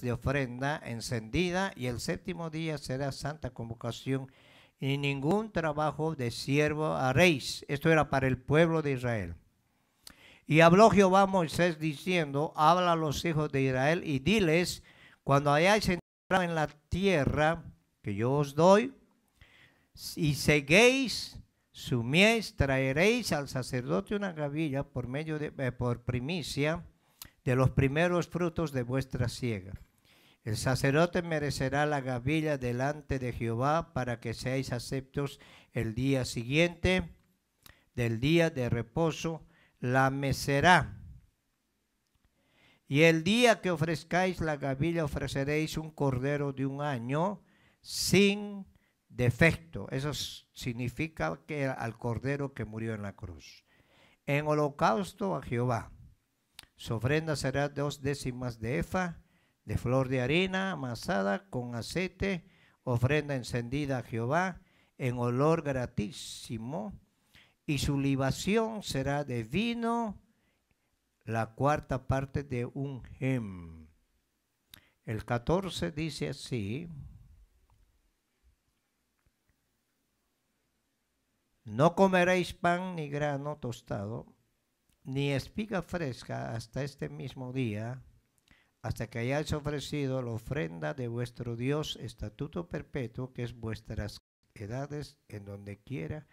de ofrenda encendida y el séptimo día será santa convocación y ningún trabajo de siervo haréis. Esto era para el pueblo de Israel. Y habló Jehová a Moisés diciendo, habla a los hijos de Israel y diles, cuando hayáis entrado en la tierra que yo os doy, y seguéis suméis traeréis al sacerdote una gavilla por medio de, eh, por primicia de los primeros frutos de vuestra siega. El sacerdote merecerá la gavilla delante de Jehová para que seáis aceptos el día siguiente del día de reposo, la mecerá. Y el día que ofrezcáis la gavilla ofreceréis un cordero de un año sin defecto. Eso significa que al cordero que murió en la cruz. En holocausto a Jehová. Su ofrenda será dos décimas de efa de flor de harina amasada con aceite, ofrenda encendida a Jehová en olor gratísimo, y su libación será de vino, la cuarta parte de un gem. El 14 dice así, no comeréis pan ni grano tostado, ni espiga fresca hasta este mismo día, hasta que hayáis ofrecido la ofrenda de vuestro Dios, estatuto perpetuo, que es vuestras edades en donde quiera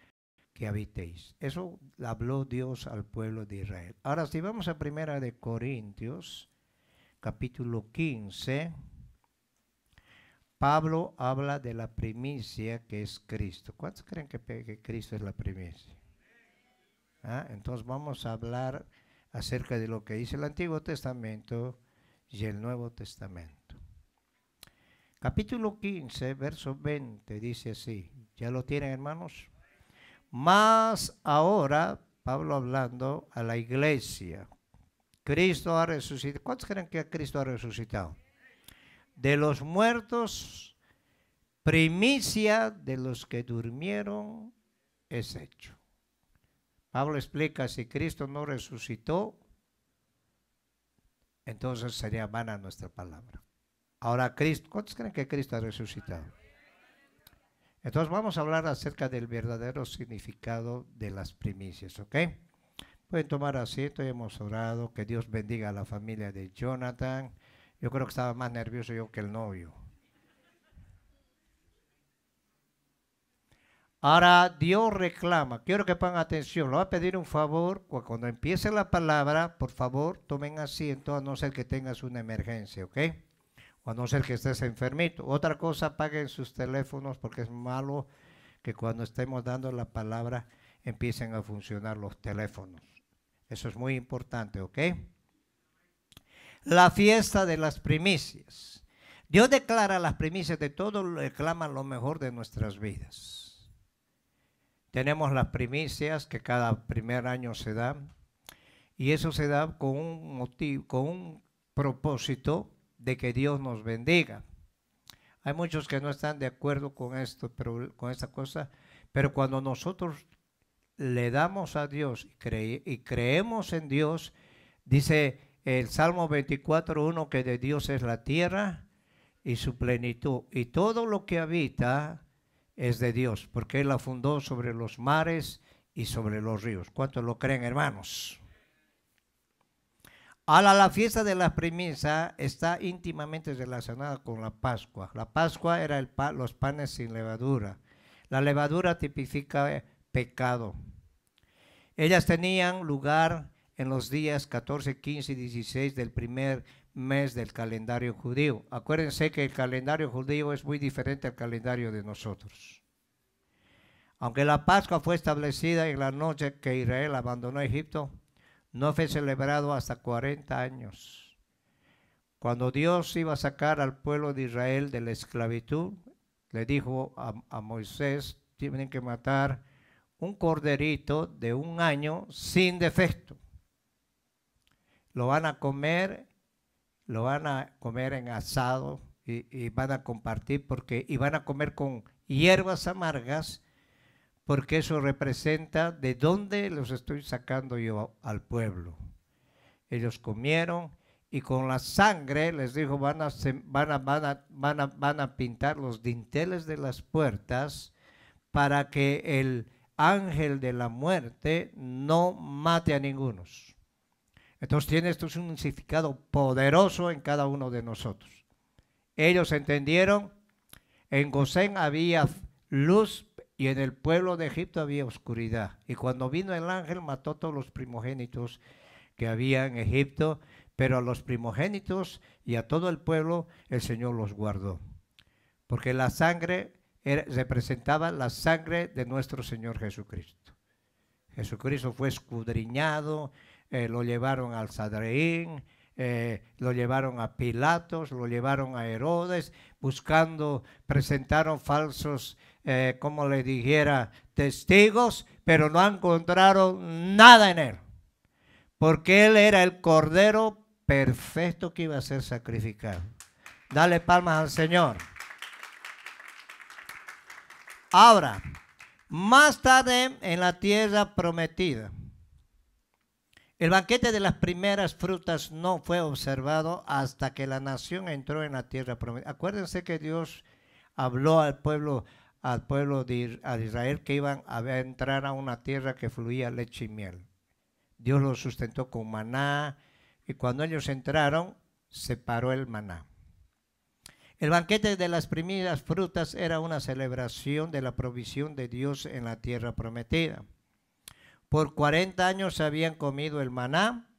que habitéis. Eso habló Dios al pueblo de Israel. Ahora, si vamos a primera de Corintios, capítulo 15, Pablo habla de la primicia que es Cristo. ¿Cuántos creen que, Cristo es la primicia? Ah, entonces vamos a hablar acerca de lo que dice el Antiguo Testamento y el Nuevo Testamento. Capítulo 15, verso 20 dice así, ¿ya lo tienen hermanos? Más ahora, Pablo hablando a la iglesia, Cristo ha resucitado. ¿Cuántos creen que Cristo ha resucitado? De los muertos, primicia de los que durmieron es hecho. Pablo explica, si Cristo no resucitó, entonces sería vana nuestra palabra. Ahora, Cristo, ¿cuántos creen que Cristo ha resucitado? Entonces vamos a hablar acerca del verdadero significado de las primicias, ¿ok? Pueden tomar asiento, y hemos orado, que Dios bendiga a la familia de Jonathan. Yo creo que estaba más nervioso yo que el novio. Ahora Dios reclama, quiero que pongan atención, le voy a pedir un favor, cuando empiece la palabra, por favor, tomen asiento, a no ser que tengas una emergencia, ¿ok? O a no ser que estés enfermito. Otra cosa, apaguen sus teléfonos porque es malo que cuando estemos dando la palabra empiecen a funcionar los teléfonos. Eso es muy importante, ¿ok? La fiesta de las primicias. Dios declara las primicias de todo, reclama lo mejor de nuestras vidas. Tenemos las primicias que cada primer año se dan y eso se da con un motivo, con un propósito de que Dios nos bendiga. Hay muchos que no están de acuerdo con esto, pero, con esta cosa, pero cuando nosotros le damos a Dios y, y creemos en Dios, dice el Salmo 24.1 que de Dios es la tierra y su plenitud y todo lo que habita es de Dios, porque Él la fundó sobre los mares y sobre los ríos. ¿Cuántos lo creen, hermanos? A la, fiesta de la premisa está íntimamente relacionada con la Pascua. La Pascua era los panes sin levadura. La levadura tipifica eh, pecado. Ellas tenían lugar en los días 14, 15 y 16 del primer mes del calendario judío. Acuérdense que el calendario judío es muy diferente al calendario de nosotros. Aunque la Pascua fue establecida en la noche que Israel abandonó Egipto, no fue celebrado hasta 40 años. Cuando Dios iba a sacar al pueblo de Israel de la esclavitud, le dijo a, a Moisés, tienen que matar un corderito de un año sin defecto. Lo van a comer lo van a comer en asado y, van a compartir porque y van a comer con hierbas amargas porque eso representa de dónde los estoy sacando yo al pueblo. Ellos comieron y con la sangre les dijo van a, van a, van a, van a, pintar los dinteles de las puertas para que el ángel de la muerte no mate a ningunos. Entonces tiene esto un significado poderoso en cada uno de nosotros. Ellos entendieron, en Gosén había luz y en el pueblo de Egipto había oscuridad. Y cuando vino el ángel mató todos los primogénitos que había en Egipto, pero a los primogénitos y a todo el pueblo el Señor los guardó. Porque la sangre representaba la sangre de nuestro Señor Jesucristo. Jesucristo fue escudriñado, eh, lo llevaron al Sadreín, eh, lo llevaron a Pilatos, lo llevaron a Herodes, buscando, presentaron falsos, eh, como le dijera, testigos, pero no encontraron nada en él, porque él era el cordero perfecto que iba a ser sacrificado. Dale palmas al Señor. Ahora, más tarde en la tierra prometida, el banquete de las primeras frutas no fue observado hasta que la nación entró en la tierra prometida. Acuérdense que Dios habló al pueblo, al pueblo de Israel que iban a entrar a una tierra que fluía leche y miel. Dios los sustentó con maná y cuando ellos entraron, se paró el maná. El banquete de las primeras frutas era una celebración de la provisión de Dios en la tierra prometida. Por 40 años habían comido el maná,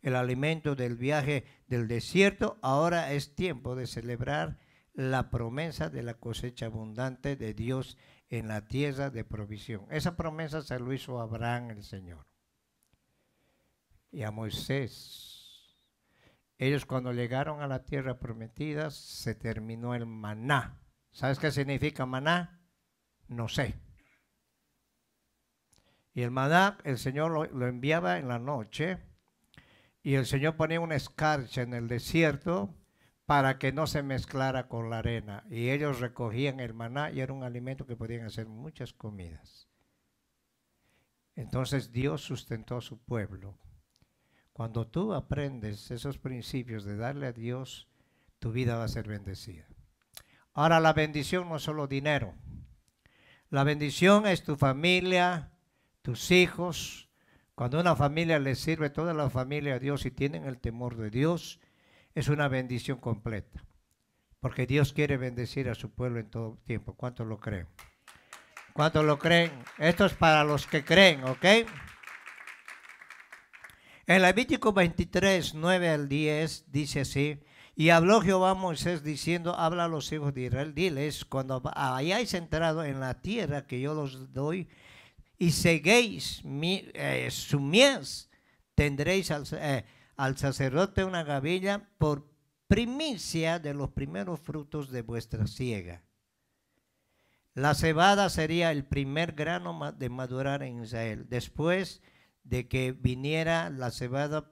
el alimento del viaje del desierto. Ahora es tiempo de celebrar la promesa de la cosecha abundante de Dios en la tierra de provisión. Esa promesa se lo hizo a Abraham el Señor y a Moisés. Ellos cuando llegaron a la tierra prometida se terminó el maná. ¿Sabes qué significa maná? No sé. Y el maná, el Señor lo, enviaba en la noche y el Señor ponía una escarcha en el desierto para que no se mezclara con la arena. Y ellos recogían el maná y era un alimento que podían hacer muchas comidas. Entonces Dios sustentó a su pueblo. Cuando tú aprendes esos principios de darle a Dios, tu vida va a ser bendecida. Ahora la bendición no es solo dinero. La bendición es tu familia, tus hijos. Cuando una familia les sirve, toda la familia a Dios y tienen el temor de Dios, es una bendición completa. Porque Dios quiere bendecir a su pueblo en todo tiempo. ¿Cuántos lo creen? ¿Cuántos lo creen? Esto es para los que creen, ¿ok? En Levítico 23, 9 al 10 dice así, y habló Jehová a Moisés diciendo, habla a los hijos de Israel, diles, cuando hayáis entrado en la tierra que yo los doy, y seguéis mi, eh, su mies, tendréis eh, al, sacerdote una gavilla por primicia de los primeros frutos de vuestra siega. La cebada sería el primer grano de madurar en Israel. Después de que viniera la cebada,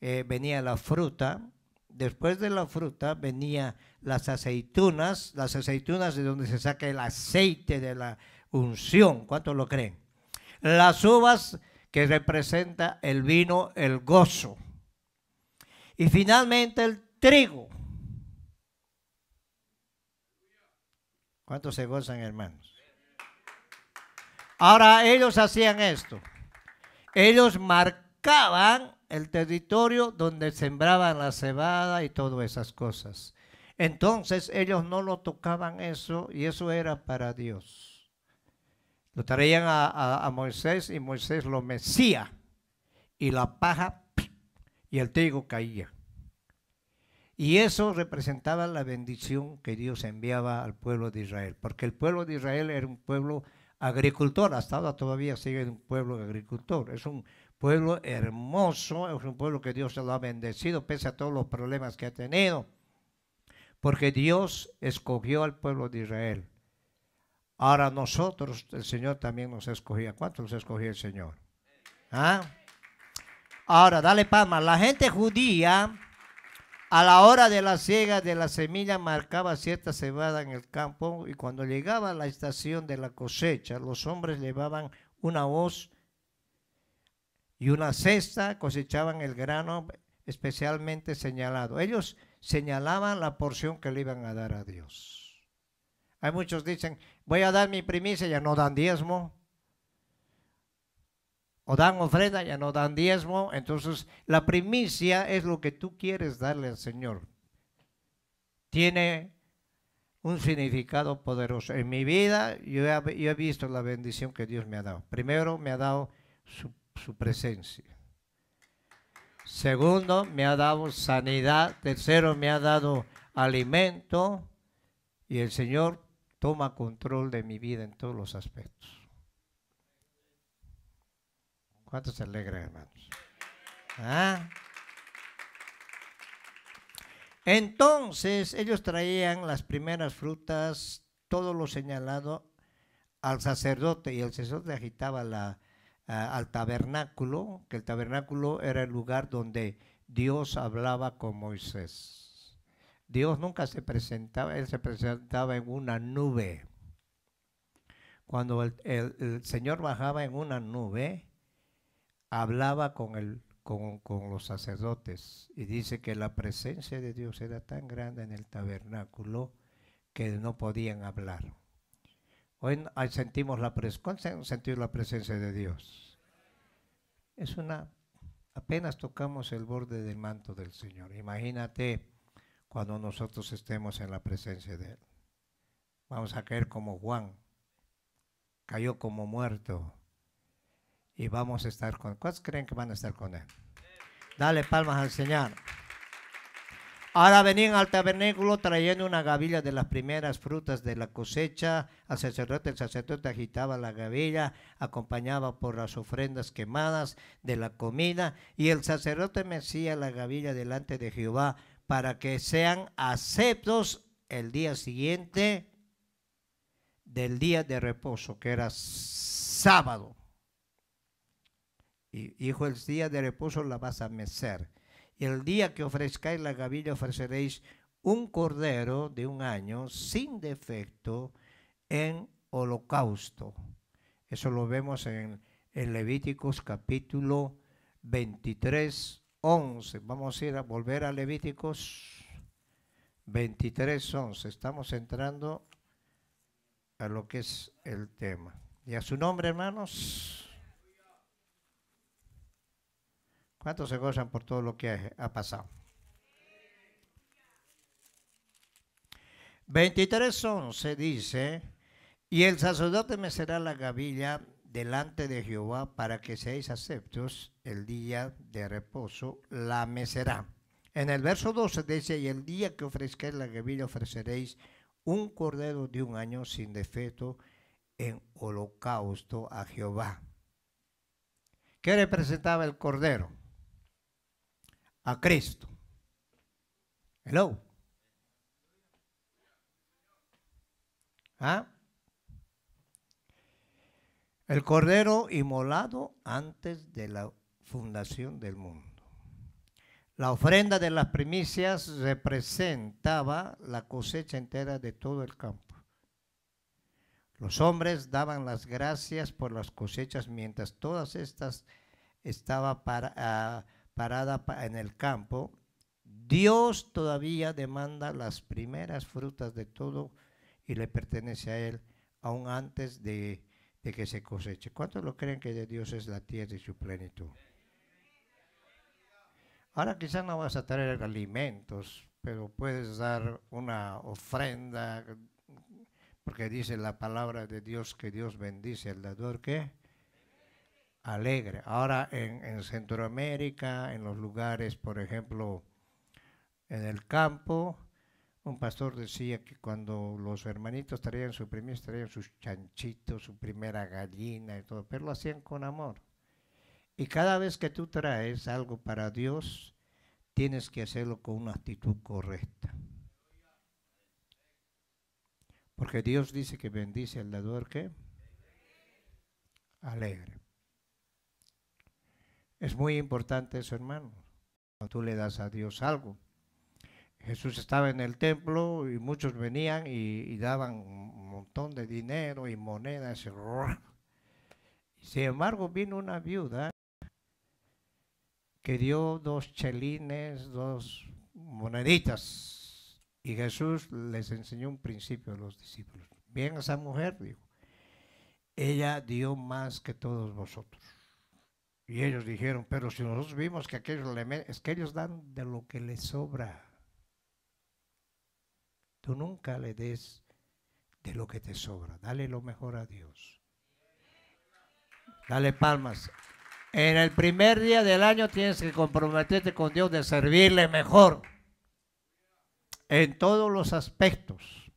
eh, venía la fruta. Después de la fruta venía las aceitunas, las aceitunas de donde se saca el aceite de la unción. ¿Cuántos lo creen? Las uvas que representa el vino, el gozo. Y finalmente el trigo. ¿Cuántos se gozan, hermanos? Ahora ellos hacían esto. Ellos marcaban el territorio donde sembraban la cebada y todas esas cosas. Entonces ellos no lo tocaban eso y eso era para Dios. Lo traían a, Moisés y Moisés lo Mesía y la paja y el trigo caía. Y eso representaba la bendición que Dios enviaba al pueblo de Israel, porque el pueblo de Israel era un pueblo agricultor, hasta ahora todavía sigue un pueblo agricultor, es un pueblo hermoso, es un pueblo que Dios se lo ha bendecido pese a todos los problemas que ha tenido, porque Dios escogió al pueblo de Israel Ahora nosotros, el Señor también nos escogía. ¿Cuántos nos escogía el Señor? ¿Ah? Ahora, dale palma. La gente judía, a la hora de la siega de la semilla, marcaba cierta cebada en el campo y cuando llegaba la estación de la cosecha, los hombres llevaban una hoz y una cesta, cosechaban el grano especialmente señalado. Ellos señalaban la porción que le iban a dar a Dios. Hay muchos dicen, voy a dar mi primicia, ya no dan diezmo. O dan ofrenda, ya no dan diezmo. Entonces, la primicia es lo que tú quieres darle al Señor. Tiene un significado poderoso. En mi vida yo he, visto la bendición que Dios me ha dado. Primero, me ha dado su, su, presencia. Segundo, me ha dado sanidad. Tercero, me ha dado alimento. Y el Señor toma control de mi vida en todos los aspectos. ¿Cuántos se alegran, hermanos? ¿Ah? Entonces ellos traían las primeras frutas, todo lo señalado al sacerdote, y el sacerdote agitaba la, al tabernáculo, que el tabernáculo era el lugar donde Dios hablaba con Moisés. Dios nunca se presentaba, Él se presentaba en una nube. Cuando el, Señor bajaba en una nube, hablaba con, con, los sacerdotes y dice que la presencia de Dios era tan grande en el tabernáculo que no podían hablar. Hoy sentimos la, sentimos la presencia de Dios. Es una, apenas tocamos el borde del manto del Señor. Imagínate cuando nosotros estemos en la presencia de Él. Vamos a caer como Juan, cayó como muerto, y vamos a estar con ¿Cuántos creen que van a estar con Él? Dale palmas al Señor. Ahora venían al tabernáculo trayendo una gavilla de las primeras frutas de la cosecha. Al sacerdote, el sacerdote agitaba la gavilla, acompañaba por las ofrendas quemadas de la comida, y el sacerdote mecía la gavilla delante de Jehová para que sean aceptos el día siguiente del día de reposo, que era sábado. Y dijo, el día de reposo la vas a mecer. Y el día que ofrezcáis la gavilla ofreceréis un cordero de un año sin defecto en holocausto. Eso lo vemos en, en Levíticos capítulo 23, 11. Vamos a ir a volver a Levíticos 23, 11. Estamos entrando a lo que es el tema. ¿Y a su nombre, hermanos? ¿Cuántos se gozan por todo lo que ha pasado? 23, 23.11 dice, y el sacerdote me será la gavilla delante de Jehová para que seáis aceptos el día de reposo, la meserá. En el verso 12 dice, y el día que ofrezcáis la gavilla ofreceréis un cordero de un año sin defecto en holocausto a Jehová. ¿Qué representaba el cordero? A Cristo. Hello. ¿Ah? El cordero inmolado antes de la fundación del mundo. La ofrenda de las primicias representaba la cosecha entera de todo el campo. Los hombres daban las gracias por las cosechas mientras todas estas estaban ah, paradas en el campo. Dios todavía demanda las primeras frutas de todo y le pertenece a Él, aún antes de de que se coseche. ¿Cuántos lo creen que de Dios es la tierra y su plenitud? Ahora quizás no vas a traer alimentos, pero puedes dar una ofrenda, porque dice la palabra de Dios que Dios bendice al dador que alegre. Ahora en, Centroamérica, en los lugares, por ejemplo, en el campo, un pastor decía que cuando los hermanitos traían su primer, traían sus chanchitos, su primera gallina y todo, pero lo hacían con amor. Y cada vez que tú traes algo para Dios, tienes que hacerlo con una actitud correcta. Porque Dios dice que bendice al dador que alegre. Es muy importante eso, hermano. Cuando tú le das a Dios algo, Jesús estaba en el templo y muchos venían y, daban un montón de dinero y monedas. Sin embargo, vino una viuda que dio dos chelines, dos moneditas. Y Jesús les enseñó un principio a los discípulos. Bien, esa mujer, dijo, ella dio más que todos vosotros. Y ellos dijeron, pero si nosotros vimos que aquellos le es que ellos dan de lo que les sobra. Tú nunca le des de lo que te sobra. Dale lo mejor a Dios. Dale palmas. En el primer día del año tienes que comprometerte con Dios de servirle mejor. En todos los aspectos.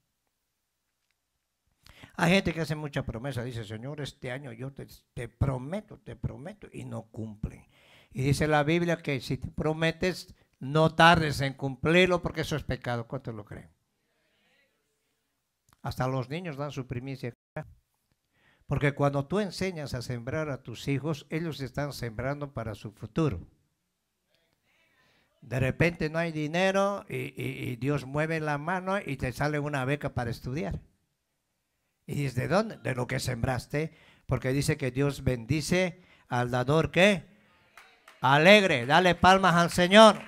Hay gente que hace mucha promesa. Dice, Señor, este año yo te, prometo, te prometo. Y no cumple. Y dice la Biblia que si te prometes, no tardes en cumplirlo porque eso es pecado. ¿Cuántos lo creen? Hasta los niños dan su primicia. Porque cuando tú enseñas a sembrar a tus hijos, ellos están sembrando para su futuro. De repente no hay dinero y, Dios mueve la mano y te sale una beca para estudiar. ¿Y dices, de dónde? De lo que sembraste. Porque dice que Dios bendice al dador que alegre. Dale palmas al Señor.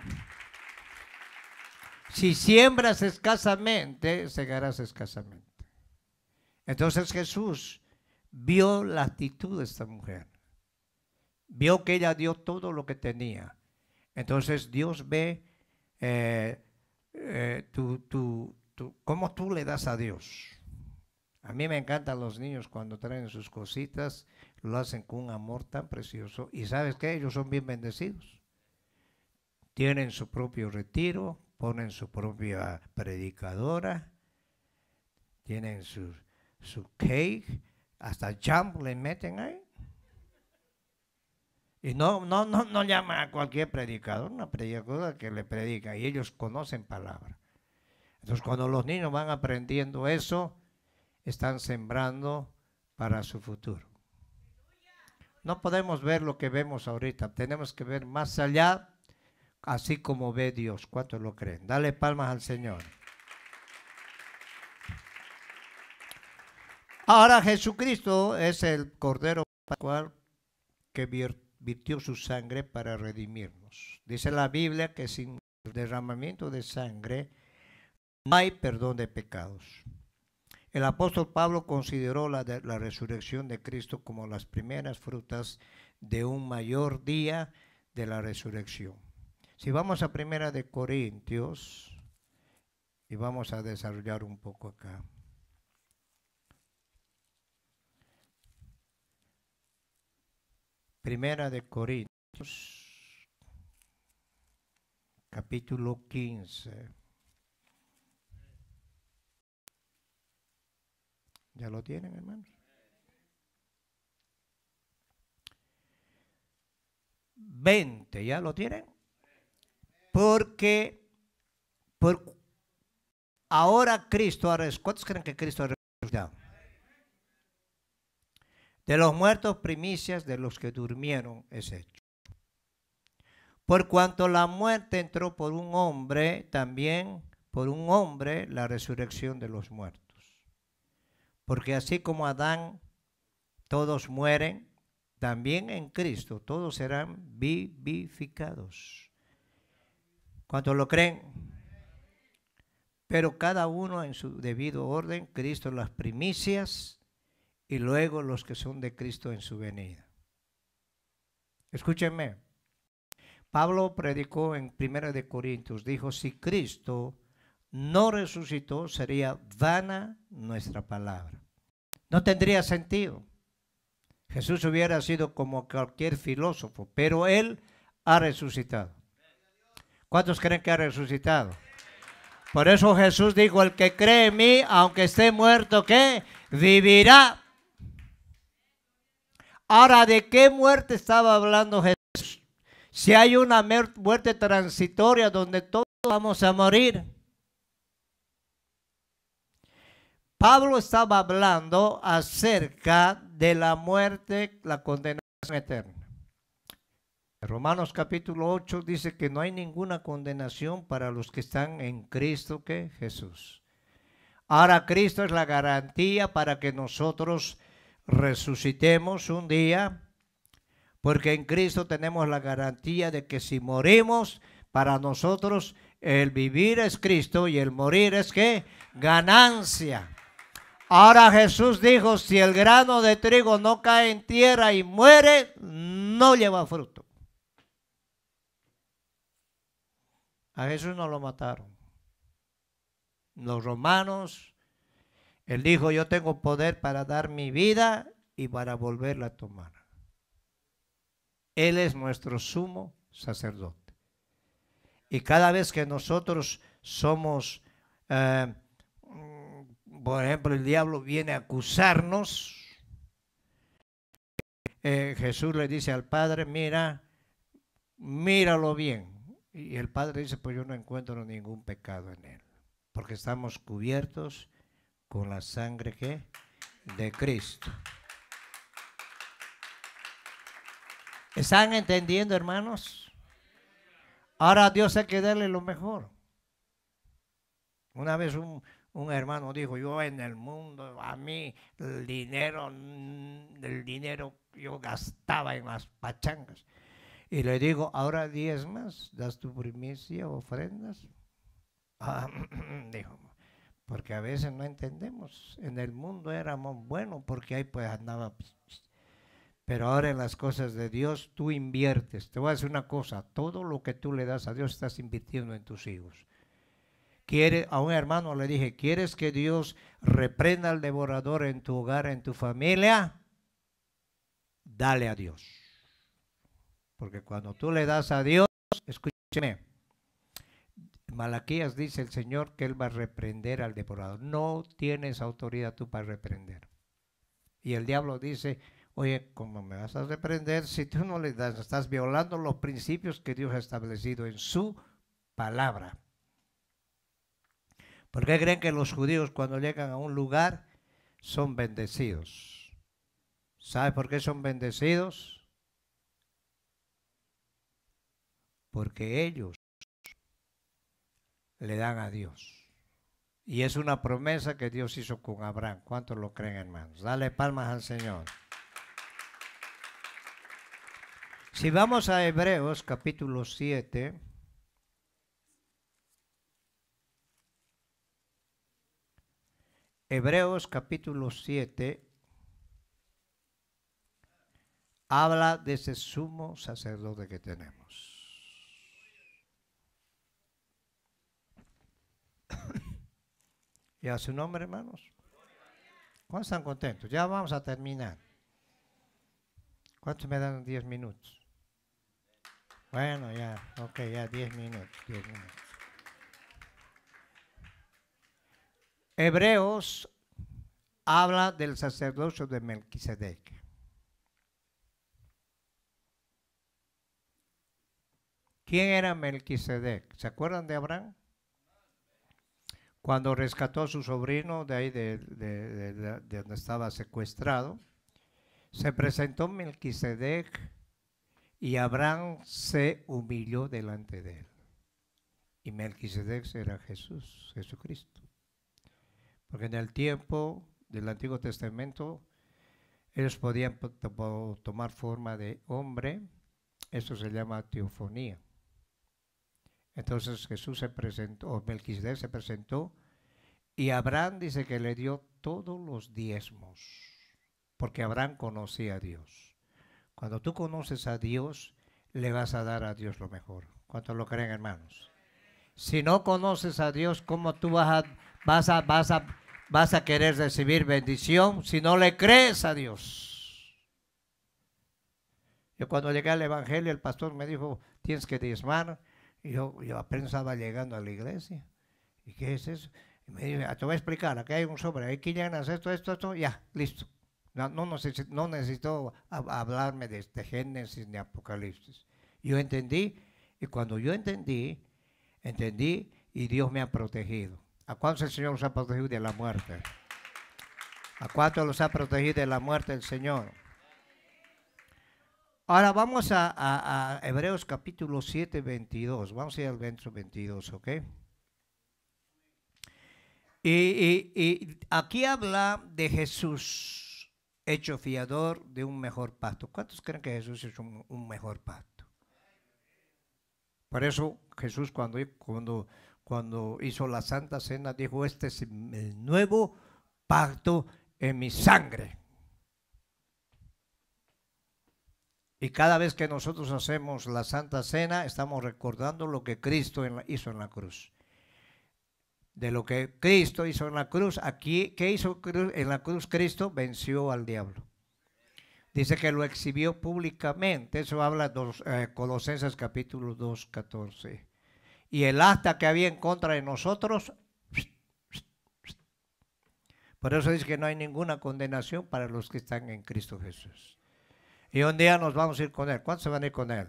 Si siembras escasamente, segarás escasamente. Entonces Jesús vio la actitud de esta mujer. Vio que ella dio todo lo que tenía. Entonces Dios ve eh, eh, cómo tú le das a Dios. A mí me encantan los niños cuando traen sus cositas, lo hacen con un amor tan precioso. Y sabes que ellos son bien bendecidos. Tienen su propio retiro, ponen su propia predicadora, tienen sus su cake, hasta jump le meten ahí. Y no, no, no, no llama a cualquier predicador, una predicadora que le predica y ellos conocen palabra. Entonces cuando los niños van aprendiendo eso, están sembrando para su futuro. No podemos ver lo que vemos ahorita, tenemos que ver más allá, así como ve Dios. ¿Cuántos lo creen? Dale palmas al Señor. Ahora Jesucristo es el Cordero Pascual que virtió su sangre para redimirnos. Dice la Biblia que sin derramamiento de sangre no hay perdón de pecados. El apóstol Pablo consideró la, la resurrección de Cristo como las primeras frutas de un mayor día de la resurrección. Si vamos a Primera de Corintios, y vamos a desarrollar un poco acá. Primera de Corintios, capítulo 15. ¿Ya lo tienen, hermanos? 20, ¿ya lo tienen? Porque por, ahora Cristo ha ¿Cuántos creen que Cristo ha resucitado? De los muertos primicias de los que durmieron es hecho. Por cuanto la muerte entró por un hombre, también por un hombre la resurrección de los muertos. Porque así como Adán todos mueren, también en Cristo todos serán vivificados. ¿Cuántos lo creen? Pero cada uno en su debido orden, Cristo las primicias, y luego los que son de Cristo en su venida. Escúchenme. Pablo predicó en 1 de Corintios, dijo, si Cristo no resucitó, sería vana nuestra palabra. No tendría sentido. Jesús hubiera sido como cualquier filósofo, pero él ha resucitado. ¿Cuántos creen que ha resucitado? Por eso Jesús dijo, el que cree en mí, aunque esté muerto, ¿qué? Vivirá. Ahora, ¿de qué muerte estaba hablando Jesús? Si hay una muerte transitoria donde todos vamos a morir. Pablo estaba hablando acerca de la muerte, la condenación eterna. Romanos capítulo 8 dice que no hay ninguna condenación para los que están en Cristo que Jesús. Ahora Cristo es la garantía para que nosotros resucitemos un día, porque en Cristo tenemos la garantía de que si morimos, para nosotros el vivir es Cristo y el morir es que ganancia. Ahora Jesús dijo, si el grano de trigo no cae en tierra y muere, no lleva fruto. A Jesús no lo mataron. Los romanos él dijo, yo tengo poder para dar mi vida y para volverla a tomar. Él es nuestro sumo sacerdote. Y cada vez que nosotros somos, eh, por ejemplo, el diablo viene a acusarnos, eh, Jesús le dice al Padre, mira, míralo bien. Y el Padre dice, pues yo no encuentro ningún pecado en él, porque estamos cubiertos con la sangre que de Cristo. ¿Están entendiendo, hermanos? Ahora Dios hay que darle lo mejor. Una vez un, hermano dijo, yo en el mundo, a mí el dinero, mm, el dinero yo gastaba en las pachangas. Y le digo, ahora diez más, das tu primicia, ofrendas. Ah, dijo, porque a veces no entendemos. En el mundo éramos buenos porque ahí pues andaba. Pues, pero ahora en las cosas de Dios tú inviertes. Te voy a decir una cosa, todo lo que tú le das a Dios estás invirtiendo en tus hijos. Quiere, a un hermano le dije, ¿quieres que Dios reprenda al devorador en tu hogar, en tu familia? Dale a Dios. Porque cuando tú le das a Dios, escúcheme, Malaquías dice el Señor que Él va a reprender al deporado. No tienes autoridad tú para reprender. Y el diablo dice, oye, ¿cómo me vas a reprender si tú no le das? Estás violando los principios que Dios ha establecido en su palabra. ¿Por qué creen que los judíos cuando llegan a un lugar son bendecidos? ¿Sabe por qué son bendecidos? Porque ellos le dan a Dios. Y es una promesa que Dios hizo con Abraham. ¿Cuántos lo creen, hermanos? Dale palmas al Señor. Si vamos a Hebreos capítulo 7, Hebreos capítulo 7 habla de ese sumo sacerdote que tenemos. Y a su nombre, hermanos. ¿Cuántos están contentos? Ya vamos a terminar. ¿Cuántos me dan 10 minutos? Bueno, ya, ok, ya 10 minutos, Hebreos habla del sacerdocio de Melquisedec. ¿Quién era Melquisedec? ¿Se acuerdan de Abraham? cuando rescató a su sobrino de ahí de, donde estaba secuestrado, se presentó Melquisedec y Abraham se humilló delante de él. Y Melquisedec era Jesús, Jesucristo. Porque en el tiempo del Antiguo Testamento, ellos podían tomar forma de hombre, eso se llama teofonía. Entonces Jesús se presentó, o Melquisedec se presentó, y Abraham dice que le dio todos los diezmos, porque Abraham conocía a Dios. Cuando tú conoces a Dios, le vas a dar a Dios lo mejor. ¿Cuántos lo creen, hermanos? Si no conoces a Dios, ¿cómo tú vas a, vas a, vas vas a querer recibir bendición si no le crees a Dios? Yo cuando llegué al Evangelio, el pastor me dijo, tienes que diezmar. Yo, yo apenas estaba llegando a la iglesia. ¿Y qué es eso? Y me dice, te voy a explicar, aquí hay un sobre, aquí llenas esto, esto, esto, ya, listo. No, no, necesito, no necesito hablarme de, de, Génesis ni Apocalipsis. Yo entendí, y cuando yo entendí, entendí y Dios me ha protegido. ¿A cuántos el Señor los ha protegido de la muerte? ¿A cuántos los ha protegido de la muerte el Señor? Ahora vamos a, Hebreos capítulo 7, 22. Vamos a ir al verso 22, ¿ok? Y, aquí habla de Jesús hecho fiador de un mejor pacto. ¿Cuántos creen que Jesús es un, mejor pacto? Por eso Jesús cuando, cuando, cuando hizo la Santa Cena dijo, este es el nuevo pacto en mi sangre. Y cada vez que nosotros hacemos la Santa Cena, estamos recordando lo que Cristo hizo en la cruz. De lo que Cristo hizo en la cruz, aquí, ¿qué hizo en la cruz Cristo? Venció al diablo. Dice que lo exhibió públicamente. Eso habla dos, eh, Colosenses capítulo 2, 14. Y el acta que había en contra de nosotros. Por eso dice que no hay ninguna condenación para los que están en Cristo Jesús. Y un día nos vamos a ir con Él. ¿Cuántos se van a ir con Él?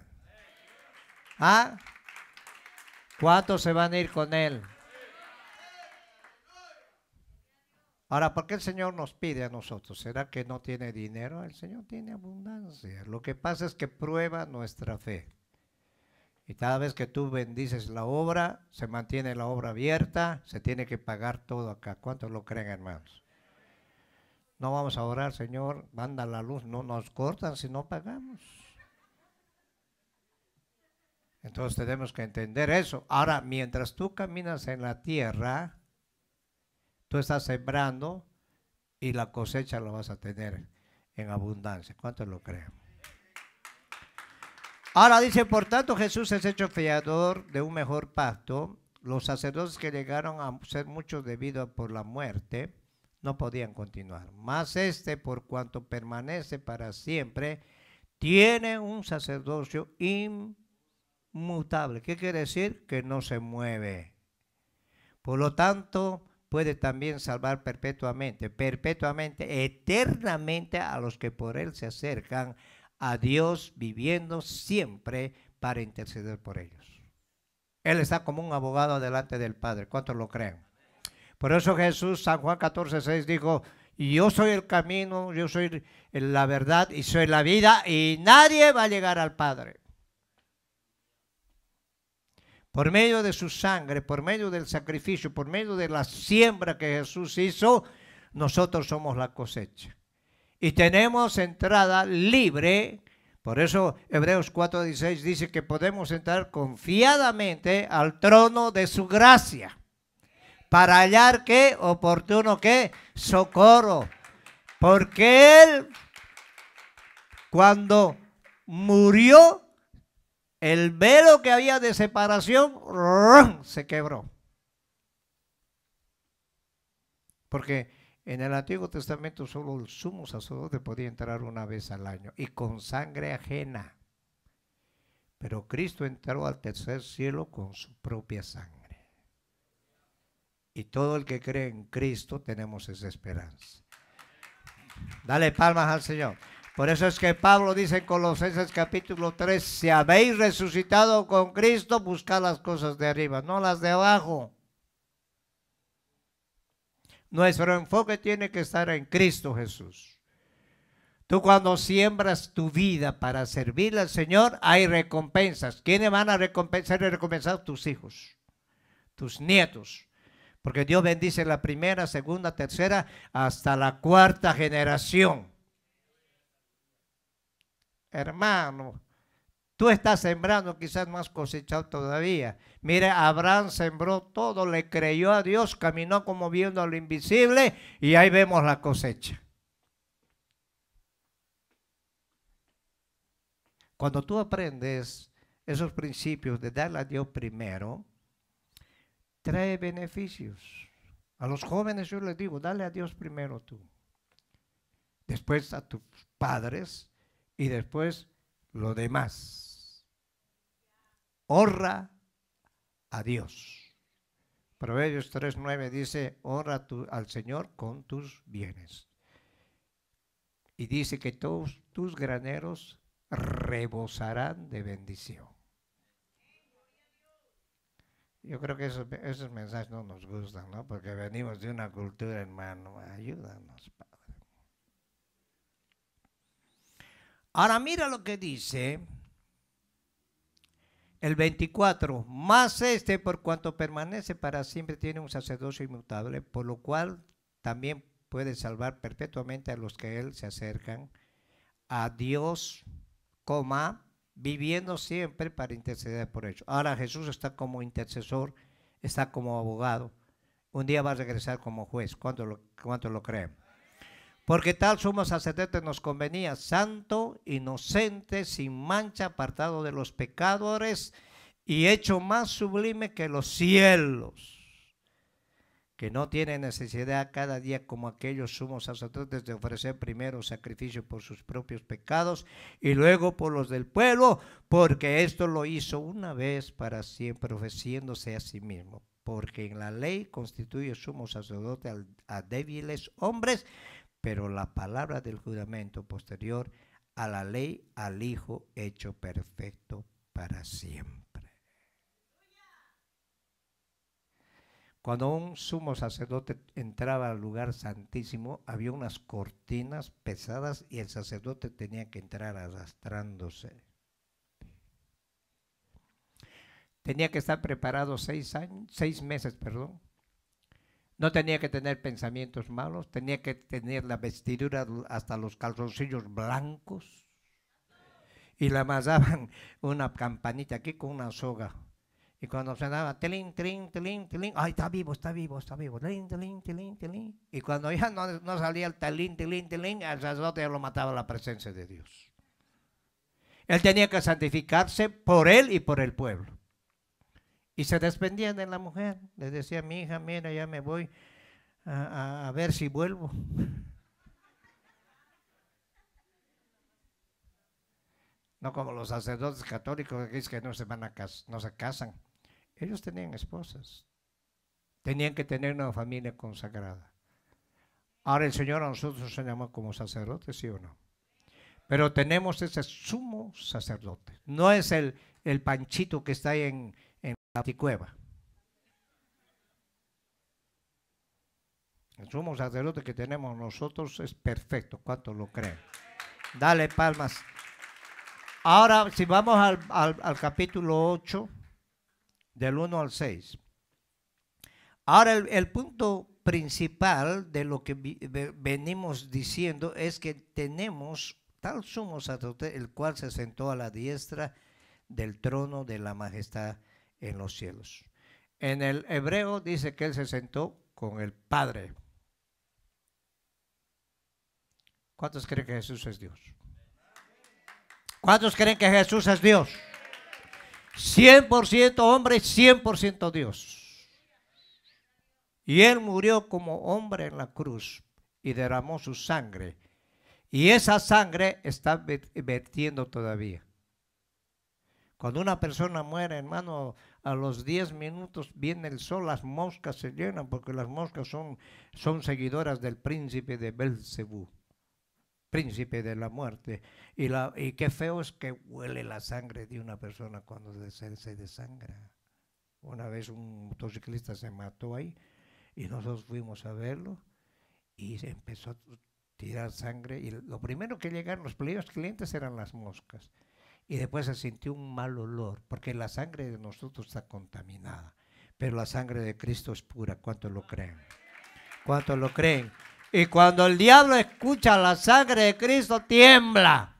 ¿Ah? ¿Cuántos se van a ir con Él? Ahora, ¿por qué el Señor nos pide a nosotros? ¿Será que no tiene dinero? El Señor tiene abundancia. Lo que pasa es que prueba nuestra fe. Y cada vez que tú bendices la obra, se mantiene la obra abierta, se tiene que pagar todo acá. ¿Cuántos lo creen, hermanos? No vamos a orar, Señor, manda la luz, no nos cortan si no pagamos. Entonces tenemos que entender eso. Ahora, mientras tú caminas en la tierra, tú estás sembrando y la cosecha la vas a tener en abundancia. ¿Cuántos lo creen? Ahora dice, por tanto Jesús es hecho fiador de un mejor pacto. Los sacerdotes que llegaron a ser muchos debido por la muerte, no podían continuar. Mas este, por cuanto permanece para siempre, tiene un sacerdocio inmutable. ¿Qué quiere decir? Que no se mueve. Por lo tanto, puede también salvar perpetuamente, perpetuamente, eternamente a los que por él se acercan a Dios viviendo siempre para interceder por ellos. Él está como un abogado delante del Padre. ¿Cuántos lo creen? Por eso Jesús, San Juan 14, 6 dijo, yo soy el camino, yo soy la verdad y soy la vida y nadie va a llegar al Padre. Por medio de su sangre, por medio del sacrificio, por medio de la siembra que Jesús hizo, nosotros somos la cosecha. Y tenemos entrada libre. Por eso Hebreos 4:16 dice que podemos entrar confiadamente al trono de su gracia para hallar qué oportuno qué socorro. Porque él cuando murió el velo que había de separación se quebró. Porque en el Antiguo Testamento solo el sumo sacerdote podía entrar una vez al año y con sangre ajena. Pero Cristo entró al tercer cielo con su propia sangre. Y todo el que cree en Cristo tenemos esa esperanza. Dale palmas al Señor. Por eso es que Pablo dice en Colosenses capítulo 3, si habéis resucitado con Cristo, buscad las cosas de arriba, no las de abajo. Nuestro enfoque tiene que estar en Cristo Jesús. Tú cuando siembras tu vida para servir al Señor, hay recompensas. ¿Quiénes van a recompensar y recompensar? Tus hijos, tus nietos, porque Dios bendice la primera, segunda, tercera, hasta la cuarta generación. Hermano, tú estás sembrando, quizás más has cosechado todavía. Mire, Abraham sembró todo, le creyó a Dios, caminó como viendo a lo invisible y ahí vemos la cosecha. Cuando tú aprendes esos principios de darle a Dios primero, trae beneficios. A los jóvenes yo les digo, dale a Dios primero tú, después a tus padres y después lo demás. Honra a Dios. Proverbios 3.9 dice, honra tu, al Señor con tus bienes. Y dice que todos tus graneros rebosarán de bendición. Yo creo que esos, mensajes no nos gustan, ¿no? Porque venimos de una cultura, hermano. Ayúdanos, Padre. Ahora mira lo que dice el 24. Más este, por cuanto permanece para siempre, tiene un sacerdocio inmutable, por lo cual también puede salvar perpetuamente a los que él se acercan, a Dios, coma, viviendo siempre para interceder por ellos. Ahora Jesús está como intercesor, está como abogado. Un día va a regresar como juez. ¿Cuánto lo, cuánto lo creen? Porque tal somos sacerdote nos convenía, santo, inocente, sin mancha, apartado de los pecadores y hecho más sublime que los cielos que no tiene necesidad cada día como aquellos sumos sacerdotes de ofrecer primero sacrificio por sus propios pecados y luego por los del pueblo, porque esto lo hizo una vez para siempre ofreciéndose a sí mismo, porque en la ley constituye sumo sacerdote a débiles hombres, pero la palabra del juramento posterior a la ley al Hijo hecho perfecto para siempre. Cuando un sumo sacerdote entraba al lugar santísimo, había unas cortinas pesadas y el sacerdote tenía que entrar arrastrándose. Tenía que estar preparado seis, años, seis meses, perdón. No tenía que tener pensamientos malos, tenía que tener la vestidura hasta los calzoncillos blancos. Y le amasaban una campanita aquí con una soga y cuando daba telín, telín, telín, telín, ay, está vivo, está vivo, está vivo, telín, telín, telín, telín. Y cuando ya no, salía el telín, telín, telín, el sacerdote ya lo mataba la presencia de Dios. Él tenía que santificarse por él y por el pueblo. Y se desprendían de la mujer. Le decía, mi hija, mira, ya me voy a, ver si vuelvo. No como los sacerdotes católicos que dicen que no se, van a no se casan. Ellos tenían esposas, tenían que tener una familia consagrada. Ahora el Señor a nosotros se llama como sacerdotes, ¿sí o no? Pero tenemos ese sumo sacerdote. No es el, el panchito que está ahí en, la cueva. El sumo sacerdote que tenemos nosotros es perfecto. ¿Cuántos lo creen? Dale palmas. Ahora, si vamos al, al capítulo 8, del 1 al 6. Ahora, el, punto principal de lo que venimos diciendo es que tenemos tal sumo sacerdote, el cual se sentó a la diestra del trono de la majestad en los cielos. En el hebreo dice que él se sentó con el Padre. ¿Cuántos creen que Jesús es Dios? ¿Cuántos creen que Jesús es Dios? 100% hombre, 100% Dios. Y Él murió como hombre en la cruz y derramó su sangre. Y esa sangre está vertiendo todavía. Cuando una persona muere, hermano, a los 10 minutos viene el sol, las moscas se llenan, porque las moscas son, son seguidoras del príncipe de Belcebú príncipe de la muerte. Y, la, y qué feo es que huele la sangre de una persona cuando se, se desangra. Una vez un motociclista se mató ahí y nosotros fuimos a verlo y empezó a tirar sangre y lo primero que llegaron los primeros clientes eran las moscas y después se sintió un mal olor porque la sangre de nosotros está contaminada pero la sangre de Cristo es pura cuánto lo creen cuánto lo creen y cuando el diablo escucha la sangre de Cristo, tiembla.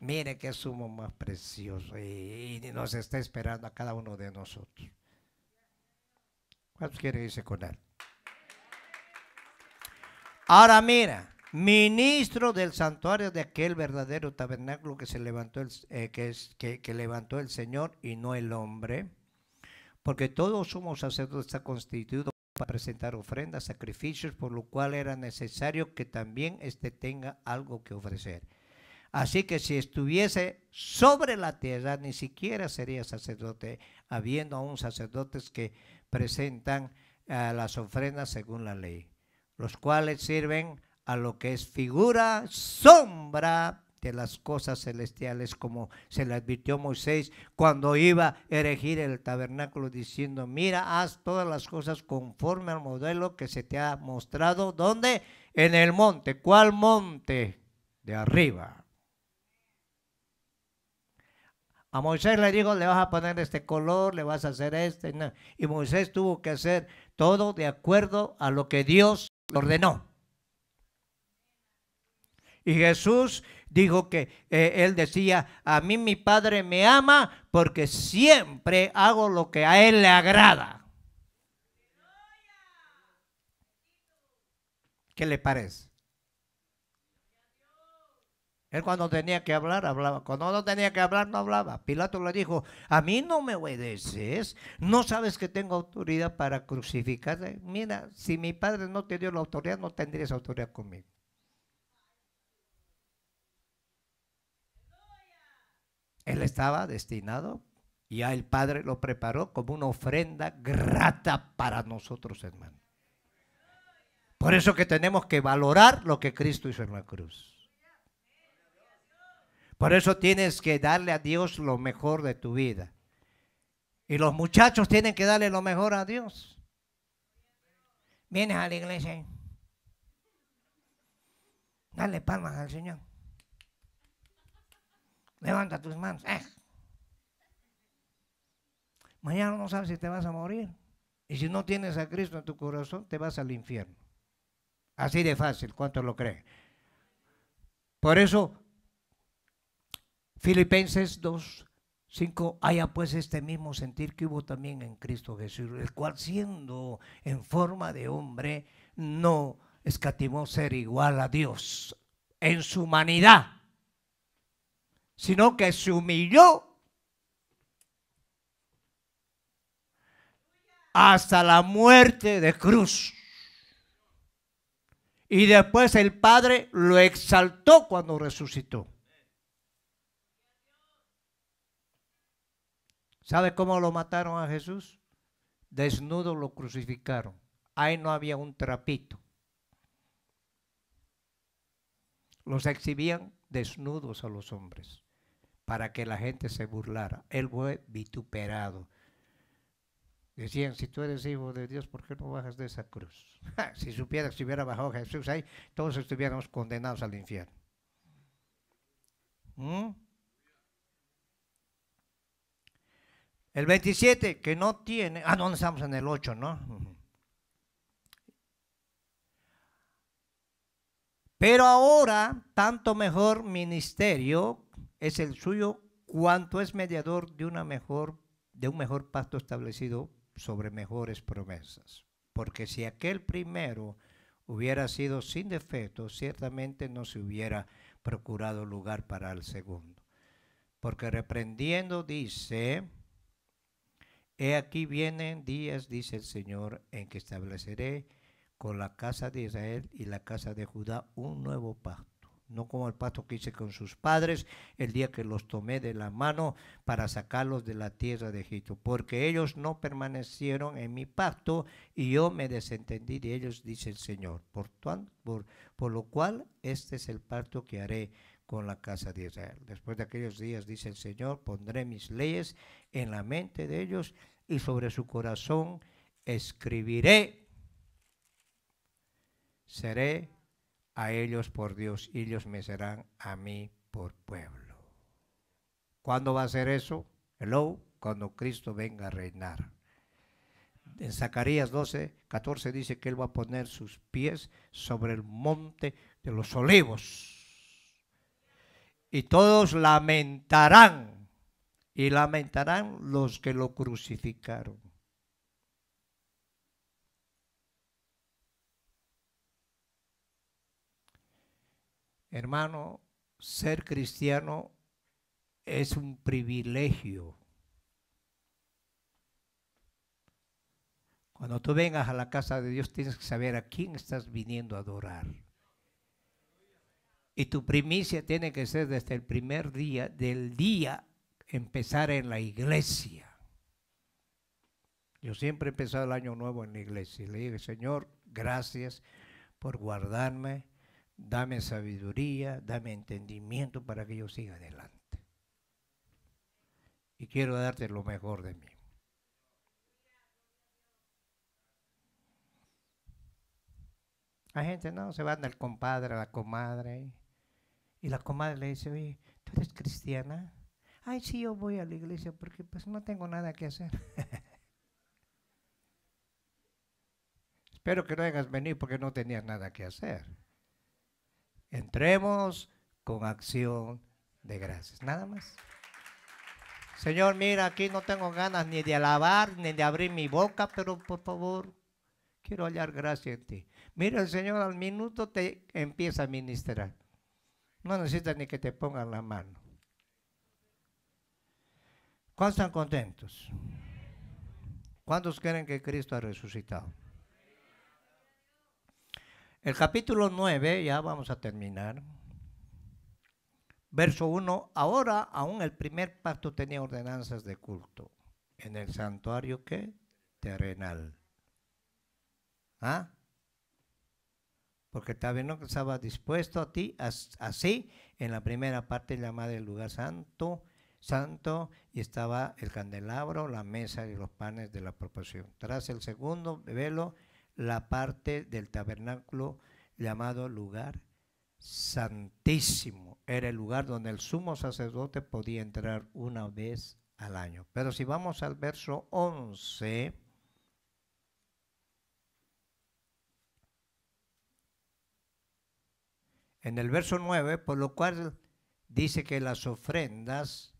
Mire qué sumo más precioso y, nos está esperando a cada uno de nosotros. ¿Cuántos quiere irse con él? Ahora mira, ministro del santuario de aquel verdadero tabernáculo que se levantó el, eh, que, que levantó el Señor y no el hombre porque todos somos sacerdotes, constituidos constituido para presentar ofrendas, sacrificios, por lo cual era necesario que también éste tenga algo que ofrecer. Así que si estuviese sobre la tierra, ni siquiera sería sacerdote, habiendo aún sacerdotes que presentan eh, las ofrendas según la ley, los cuales sirven a lo que es figura, sombra, de las cosas celestiales, como se le advirtió Moisés cuando iba a erigir el tabernáculo, diciendo, mira, haz todas las cosas conforme al modelo que se te ha mostrado. ¿Dónde? En el monte. ¿Cuál monte? De arriba. A Moisés le dijo, le vas a poner este color, le vas a hacer este. Y Moisés tuvo que hacer todo de acuerdo a lo que Dios ordenó. Y Jesús dijo que eh, él decía, a mí mi padre me ama porque siempre hago lo que a él le agrada. ¿Qué le parece? Él cuando tenía que hablar, hablaba. Cuando no tenía que hablar, no hablaba. Pilato le dijo, a mí no me obedeces, no sabes que tengo autoridad para crucificarte. Mira, si mi padre no te dio la autoridad, no tendrías autoridad conmigo. Él estaba destinado, y el Padre lo preparó como una ofrenda grata para nosotros, hermanos. Por eso que tenemos que valorar lo que Cristo hizo en la cruz. Por eso tienes que darle a Dios lo mejor de tu vida. Y los muchachos tienen que darle lo mejor a Dios. Vienes a la iglesia. Dale palmas al Señor. Levanta tus manos. Ah. Mañana no sabes si te vas a morir. Y si no tienes a Cristo en tu corazón, te vas al infierno. Así de fácil, cuánto lo creen? Por eso, Filipenses 2, 5, haya pues este mismo sentir que hubo también en Cristo Jesús, el cual siendo en forma de hombre, no escatimó ser igual a Dios en su humanidad sino que se humilló hasta la muerte de cruz. Y después el Padre lo exaltó cuando resucitó. ¿Sabe cómo lo mataron a Jesús? Desnudo lo crucificaron. Ahí no había un trapito. Los exhibían desnudos a los hombres para que la gente se burlara. Él fue vituperado. Decían, si tú eres hijo de Dios, ¿por qué no bajas de esa cruz? Ah, si supieras, si hubiera bajado Jesús ahí, todos estuviéramos condenados al infierno. ¿Mm? El 27, que no tiene, ah, no, estamos en el 8, ¿no? Pero ahora, tanto mejor ministerio es el suyo cuanto es mediador de, una mejor, de un mejor pacto establecido sobre mejores promesas. Porque si aquel primero hubiera sido sin defecto, ciertamente no se hubiera procurado lugar para el segundo. Porque reprendiendo dice, he aquí vienen días, dice el Señor, en que estableceré con la casa de Israel y la casa de Judá un nuevo pacto no como el pacto que hice con sus padres el día que los tomé de la mano para sacarlos de la tierra de Egipto, porque ellos no permanecieron en mi pacto y yo me desentendí de ellos, dice el Señor. Por, lo cual este es el pacto que haré con la casa de Israel. Después de aquellos días, dice el Señor, pondré mis leyes en la mente de ellos y sobre su corazón escribiré. Seré a ellos por Dios, ellos me serán a mí por pueblo. ¿Cuándo va a ser eso? Hello, cuando Cristo venga a reinar. En Zacarías 12, 14 dice que Él va a poner sus pies sobre el monte de los olivos. Y todos lamentarán, y lamentarán los que lo crucificaron. Hermano, ser cristiano es un privilegio. Cuando tú vengas a la casa de Dios tienes que saber a quién estás viniendo a adorar. Y tu primicia tiene que ser desde el primer día, del día empezar en la iglesia. Yo siempre he empezado el año nuevo en la iglesia y le dije, Señor, gracias por guardarme, dame sabiduría, dame entendimiento para que yo siga adelante. Y quiero darte lo mejor de mí. La gente no se van del compadre, a la comadre. Y la comadre le dice, oye, ¿tú eres cristiana? Ay, sí, yo voy a la iglesia porque pues no tengo nada que hacer. Espero que no hayas venido porque no tenías nada que hacer. Entremos con acción de gracias. Nada más. Señor, mira, aquí no tengo ganas ni de alabar, ni de abrir mi boca, pero por favor, quiero hallar gracia en ti. Mira, el Señor al minuto te empieza a ministrar. No necesitas ni que te pongan la mano. ¿Cuántos están contentos? ¿Cuántos creen que Cristo ha resucitado? El capítulo 9, ya vamos a terminar. Verso 1, ahora aún el primer pacto tenía ordenanzas de culto en el santuario que terrenal. ¿Ah? Porque también no estaba dispuesto a ti así en la primera parte llamada el lugar santo, santo y estaba el candelabro, la mesa y los panes de la proporción. Tras el segundo velo la parte del tabernáculo llamado lugar santísimo. Era el lugar donde el sumo sacerdote podía entrar una vez al año. Pero si vamos al verso 11, en el verso 9, por lo cual dice que las ofrendas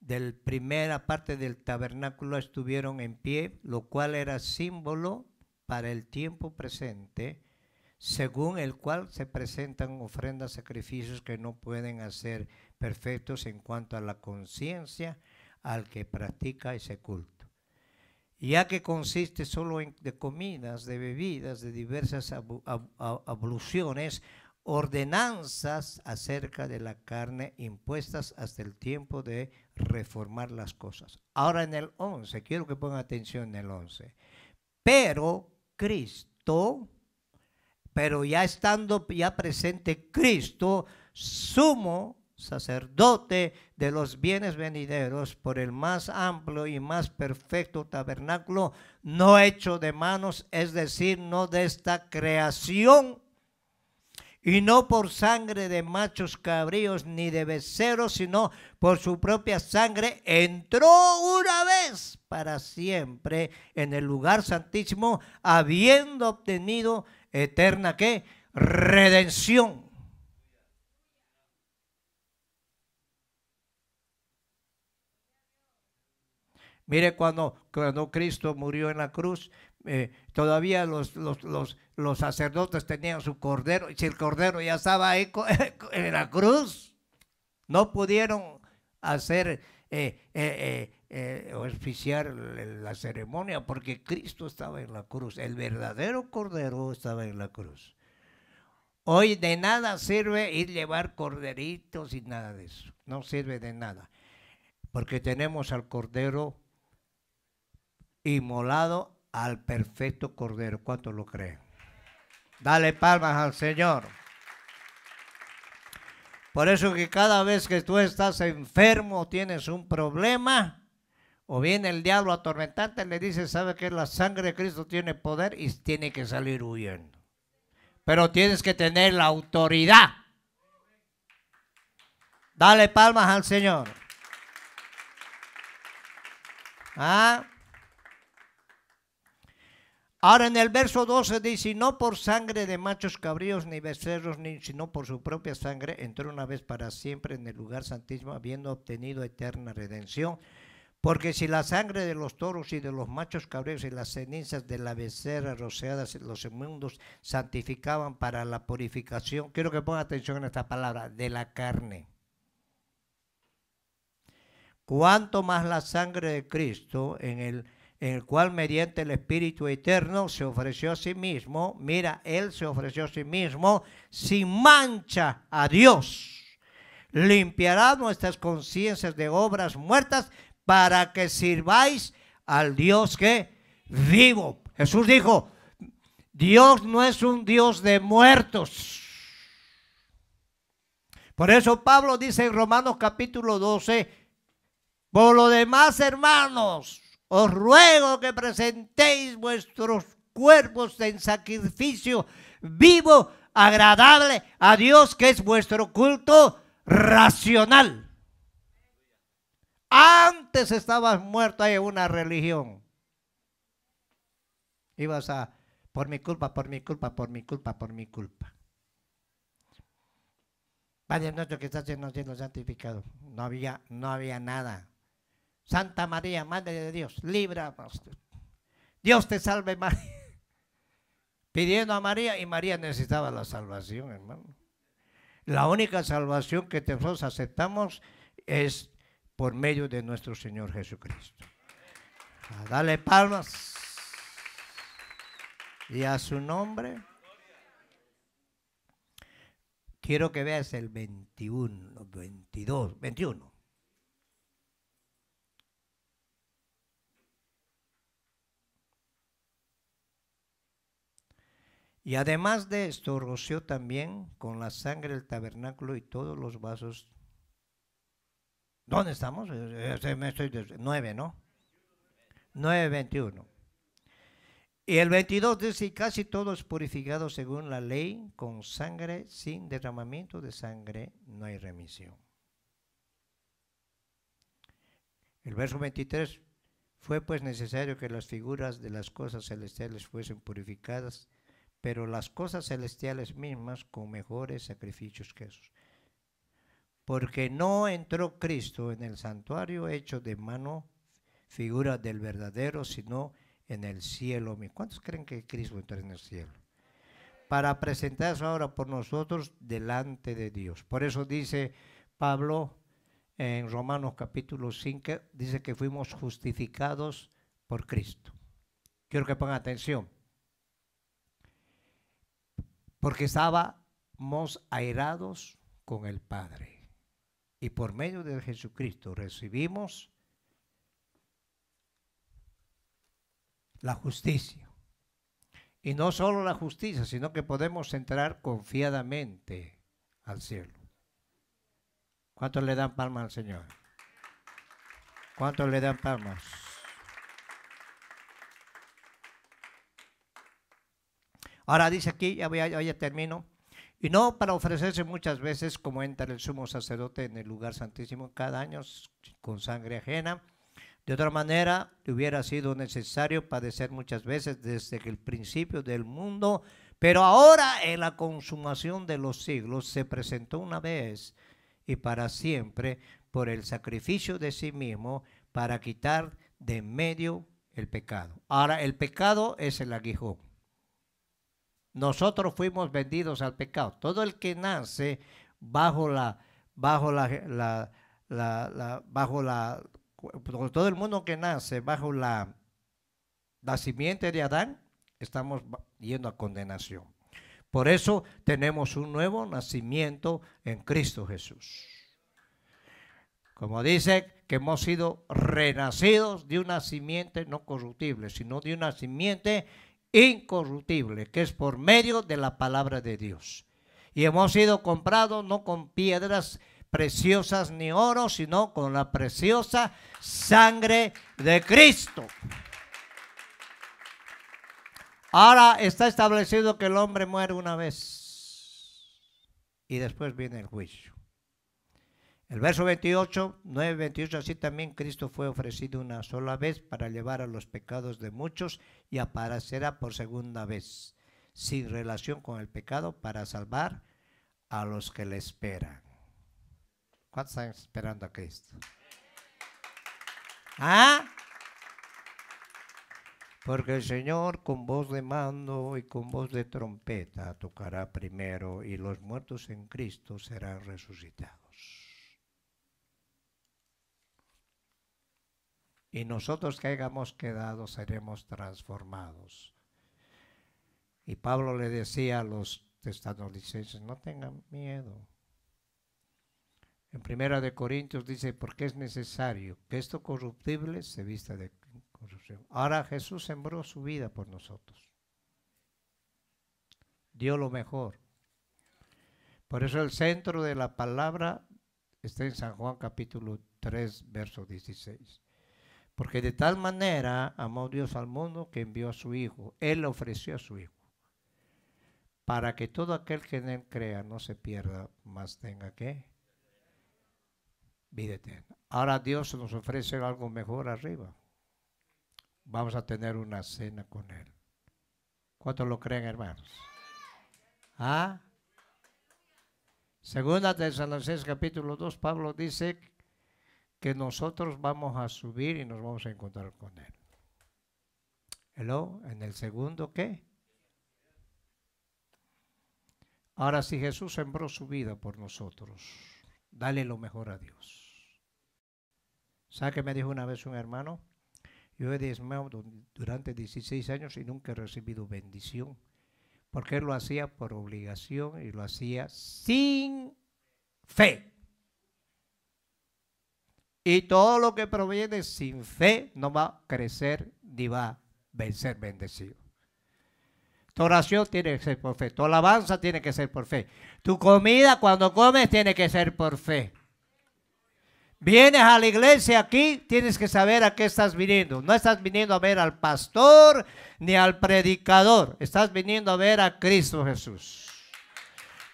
del primera parte del tabernáculo estuvieron en pie, lo cual era símbolo para el tiempo presente, según el cual se presentan ofrendas, sacrificios que no pueden hacer perfectos en cuanto a la conciencia al que practica ese culto. Ya que consiste solo en, de comidas, de bebidas, de diversas abluciones, ordenanzas acerca de la carne impuestas hasta el tiempo de reformar las cosas. Ahora en el 11, quiero que pongan atención en el 11. Pero Cristo, pero ya estando ya presente Cristo, sumo sacerdote de los bienes venideros por el más amplio y más perfecto tabernáculo no hecho de manos, es decir, no de esta creación y no por sangre de machos cabríos ni de beceros, sino por su propia sangre, entró una vez para siempre en el lugar santísimo, habiendo obtenido eterna ¿qué? redención. Mire cuando, cuando Cristo murió en la cruz, eh, todavía los, los, sacerdotes tenían su cordero, y si el cordero ya estaba ahí en la cruz, no pudieron hacer, eh, eh, oficiar la ceremonia, porque Cristo estaba en la cruz, el verdadero cordero estaba en la cruz. Hoy de nada sirve ir llevar corderitos y nada de eso, no sirve de nada, porque tenemos al cordero inmolado al perfecto Cordero. ¿cuánto lo creen? Dale palmas al Señor. Por eso que cada vez que tú estás enfermo, tienes un problema, o viene el diablo atormentante, le dice, sabe que la sangre de Cristo tiene poder y tiene que salir huyendo. Pero tienes que tener la autoridad. Dale palmas al Señor. ¿Ah? Ahora en el verso 12 dice, no por sangre de machos cabríos ni becerros, ni, sino por su propia sangre, entró una vez para siempre en el lugar santísimo, habiendo obtenido eterna redención. Porque si la sangre de los toros y de los machos cabríos y las cenizas de la becerra rociadas los inmundos santificaban para la purificación, quiero que ponga atención en esta palabra, de la carne. Cuanto más la sangre de Cristo en el el cual mediante el Espíritu Eterno se ofreció a sí mismo, mira, Él se ofreció a sí mismo sin mancha a Dios. Limpiará nuestras conciencias de obras muertas para que sirváis al Dios que vivo. Jesús dijo, Dios no es un Dios de muertos. Por eso Pablo dice en Romanos capítulo 12, por lo demás hermanos, os ruego que presentéis vuestros cuerpos en sacrificio vivo, agradable a Dios, que es vuestro culto racional. Antes estabas muerto en una religión. Ibas a, por mi culpa, por mi culpa, por mi culpa, por mi culpa. vaya nuestro que estás siendo santificado. No había, no había nada. Santa María, Madre de Dios, libra pastor. Dios te salve María. Pidiendo a María y María necesitaba la salvación, hermano. La única salvación que nosotros aceptamos es por medio de nuestro Señor Jesucristo. Ah, dale palmas. Y a su nombre. Quiero que veas el 21, 22, 21. Y además de esto, roció también con la sangre el tabernáculo y todos los vasos. ¿Dónde estamos? Eh, eh, nueve, ¿no? 9, 21. Y el 22 dice, y casi es purificado según la ley, con sangre, sin derramamiento de sangre, no hay remisión. El verso 23, fue pues necesario que las figuras de las cosas celestiales fuesen purificadas pero las cosas celestiales mismas con mejores sacrificios que esos. Porque no entró Cristo en el santuario hecho de mano, figura del verdadero, sino en el cielo mismo. ¿Cuántos creen que Cristo entró en el cielo? Para presentarse ahora por nosotros delante de Dios. Por eso dice Pablo en Romanos capítulo 5, dice que fuimos justificados por Cristo. Quiero que pongan atención porque estábamos airados con el Padre. Y por medio de Jesucristo recibimos la justicia. Y no solo la justicia, sino que podemos entrar confiadamente al cielo. ¿Cuántos le dan palmas al Señor? ¿Cuántos le dan palmas? Ahora dice aquí, ya, voy ya, termino, y no para ofrecerse muchas veces como entra el sumo sacerdote en el lugar santísimo cada año con sangre ajena. De otra manera, hubiera sido necesario padecer muchas veces desde el principio del mundo, pero ahora en la consumación de los siglos se presentó una vez y para siempre por el sacrificio de sí mismo para quitar de medio el pecado. Ahora, el pecado es el aguijón. Nosotros fuimos vendidos al pecado. Todo el que nace bajo la, bajo la, bajo la, todo el mundo que nace bajo la, nacimiento de Adán, estamos yendo a condenación. Por eso tenemos un nuevo nacimiento en Cristo Jesús. Como dice que hemos sido renacidos de una simiente no corruptible, sino de una simiente incorruptible, que es por medio de la palabra de Dios. Y hemos sido comprados no con piedras preciosas ni oro, sino con la preciosa sangre de Cristo. Ahora está establecido que el hombre muere una vez y después viene el juicio. El verso 28, 9, 28, así también Cristo fue ofrecido una sola vez para llevar a los pecados de muchos y aparecerá por segunda vez, sin relación con el pecado, para salvar a los que le esperan. ¿Cuántos están esperando a Cristo? ¿Ah? Porque el Señor con voz de mando y con voz de trompeta tocará primero y los muertos en Cristo serán resucitados. y nosotros que hayamos quedado seremos transformados. Y Pablo le decía a los tesalonicenses, no tengan miedo. En Primera de Corintios dice, porque es necesario que esto corruptible se vista de corrupción. Ahora Jesús sembró su vida por nosotros. Dio lo mejor. Por eso el centro de la palabra está en San Juan capítulo 3, verso 16. Porque de tal manera amó Dios al mundo que envió a su Hijo. Él ofreció a su Hijo. Para que todo aquel que en Él crea no se pierda, más tenga que vida Ahora Dios nos ofrece algo mejor arriba. Vamos a tener una cena con Él. ¿Cuántos lo creen, hermanos? ¿Ah? Segunda Tesalonicenses capítulo 2, Pablo dice que nosotros vamos a subir y nos vamos a encontrar con Él. Hello, en el segundo, ¿qué? Ahora, si Jesús sembró su vida por nosotros, dale lo mejor a Dios. ¿Sabe qué me dijo una vez un hermano? Yo he diezmado durante 16 años y nunca he recibido bendición, porque él lo hacía por obligación y lo hacía sin fe. Y todo lo que proviene sin fe no va a crecer ni va a vencer bendecido. Tu oración tiene que ser por fe. Tu alabanza tiene que ser por fe. Tu comida cuando comes tiene que ser por fe. Vienes a la iglesia aquí, tienes que saber a qué estás viniendo. No estás viniendo a ver al pastor ni al predicador. Estás viniendo a ver a Cristo Jesús.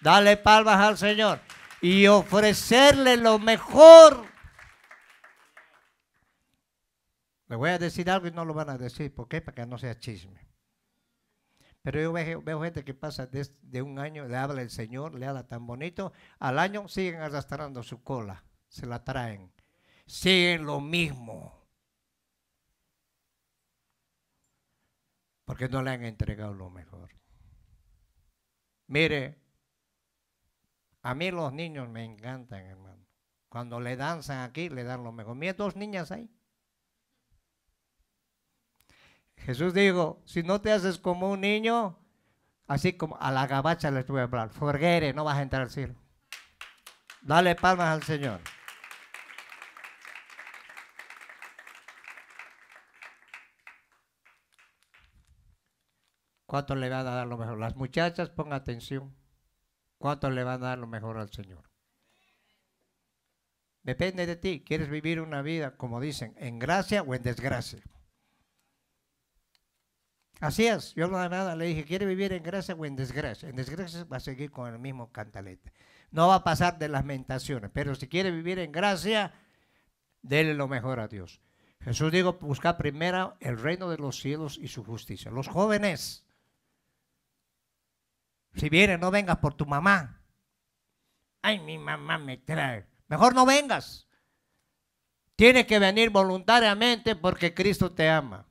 Dale palmas al Señor y ofrecerle lo mejor Le voy a decir algo y no lo van a decir. ¿Por qué? Para que no sea chisme. Pero yo veo, gente que pasa de, un año, le habla el Señor, le habla tan bonito, al año siguen arrastrando su cola, se la traen. Siguen lo mismo. Porque no le han entregado lo mejor. Mire, a mí los niños me encantan, hermano. Cuando le danzan aquí, le dan lo mejor. Mire, dos niñas ahí. Jesús dijo, si no te haces como un niño, así como a la gabacha le estuve hablar, forguere, no vas a entrar al cielo. Dale palmas al Señor. ¿Cuánto le van a dar lo mejor? Las muchachas, pongan atención. ¿Cuánto le van a dar lo mejor al Señor? Depende de ti. ¿Quieres vivir una vida, como dicen, en gracia o en desgracia? Así es, yo no de nada le dije, ¿quiere vivir en gracia o en desgracia? En desgracia va a seguir con el mismo cantalete. No va a pasar de las mentaciones, pero si quiere vivir en gracia, déle lo mejor a Dios. Jesús dijo, busca primero el reino de los cielos y su justicia. Los jóvenes, si vienen, no vengas por tu mamá. Ay, mi mamá me trae. Mejor no vengas. Tienes que venir voluntariamente porque Cristo te ama.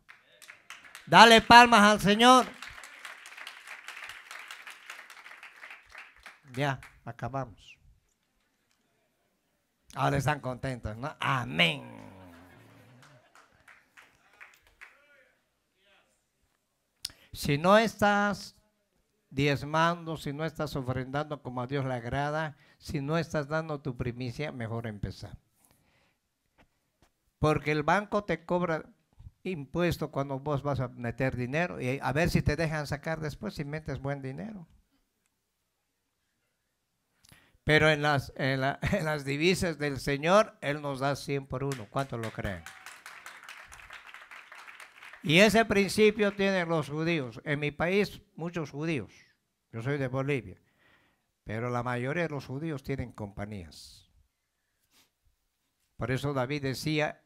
Dale palmas al Señor. Ya, acabamos. Ahora están contentos, ¿no? Amén. Si no estás diezmando, si no estás ofrendando como a Dios le agrada, si no estás dando tu primicia, mejor empezar. Porque el banco te cobra impuesto cuando vos vas a meter dinero y a ver si te dejan sacar después si metes buen dinero. Pero en las, las divisas del Señor, Él nos da 100 por uno. ¿cuánto lo creen? Y ese principio tienen los judíos. En mi país, muchos judíos. Yo soy de Bolivia. Pero la mayoría de los judíos tienen compañías. Por eso David decía,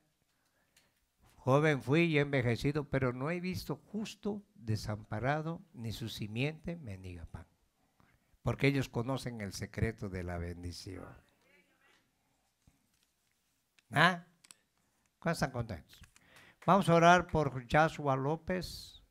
Joven fui y envejecido, pero no he visto justo desamparado ni su simiente mendiga pan. Porque ellos conocen el secreto de la bendición. ¿Ah? ¿Cuántos están contentos? Vamos a orar por Joshua López.